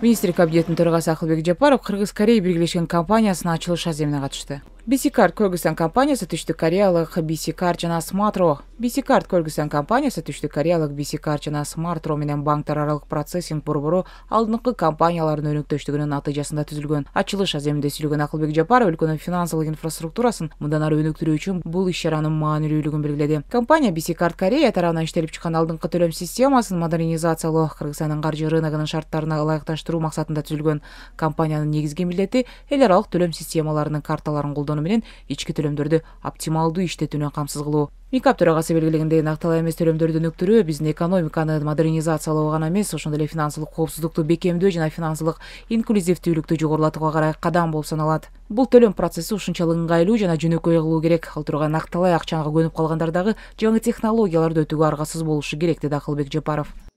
Министр кабинетинин төрагасы акылбек жапаров кыргыз корея биргелешкен компаниясынын ачылыш аземине катышты бисикар кыргызстан компаниясы түштүк кореялык бисикар жана сматро bc card кorgiзstан компаниясы түштүк кореялык bcи кард жана смарт rо менен банктар аралык процессинг борбору алдыңкы компаниялардын өнөктөштүгүнүн натыйжасында түзүлгөн ачылыш аземинде сүйлөгөн акылбек жапаров өлкөнүн финансылык инфраструктурасын мындан ары өнүктүрүү үчүн бул иш чаранын маанилүүлүгүн белгиледи компания бcи кард корея тарабынан иштелип чыккан алдыңкы төлөм системасын модернизациялоо кыргызстандын каржы рыногунун шарттарына ылайыкташтыруу максатында түзүлгөн компаниянын негизги милдети эл аралык төлөм системаларынын карталарын колдонуу менен ички төлөмдөрдү оптималдуу иштетүүнү камсыз кылуу микап төрагасы белгилегендей накталай эмес төлөмдөрдү өнүктүрүү биздин экономиканы модернизациялоо гана эмес ошондой эле финансылык коопсуздукту бекемдөө жана финансылык инклюзивдүүлүктү жогорулатууга карай кадам болуп саналат бул төлөм процесси ушунчалык ыңгайлуу жана жөнөкөй кылуу керек ал тургай накталай акчага көнүп калгандар дагы жаңы технологияларды өтүүгө аргасыз болушу керек деди акылбек жапаров